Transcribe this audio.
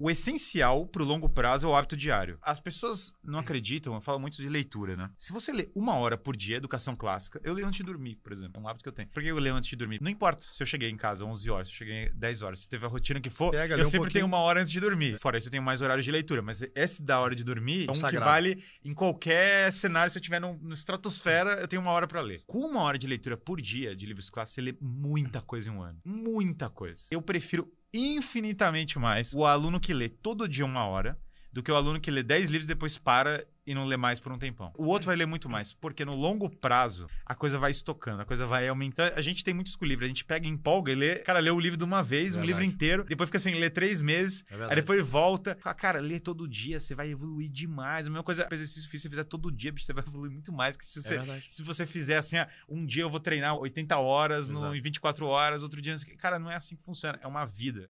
o essencial pro longo prazo é o hábito diário. As pessoas não acreditam, eu falo muito de leitura, né? Se você lê uma hora por dia educação clássica, eu leio antes de dormir, por exemplo. É um hábito que eu tenho. Por que eu leio antes de dormir? Não importa se eu cheguei em casa 11 horas, se eu cheguei 10 horas, se teve a rotina que for, Pega, eu um sempre pouquinho. tenho uma hora antes de dormir. Fora isso, eu tenho mais horários de leitura, mas esse da hora de dormir é um que vale em qualquer cenário. Se eu estiver no, no estratosfera, eu tenho uma hora para ler. Com uma hora de leitura por dia de livros clássicos, você lê muita coisa em um ano. Muita coisa. Eu prefiro infinitamente mais o aluno que lê todo dia uma hora do que o aluno que lê 10 livros depois para e não lê mais por um tempão. O outro vai ler muito mais, porque no longo prazo a coisa vai estocando, a coisa vai aumentando. A gente tem muito com livro, a gente pega, empolga e lê. Cara, lê o livro de uma vez, é um livro inteiro, depois fica assim, lê três meses, é aí depois volta. Fala, cara, lê todo dia, você vai evoluir demais. A mesma coisa, exercício físico, você fizer todo dia, você vai evoluir muito mais que se é você, é se você fizer assim, ah, um dia eu vou treinar 80 horas no, em 24 horas, outro dia. Cara, não é assim que funciona, é uma vida.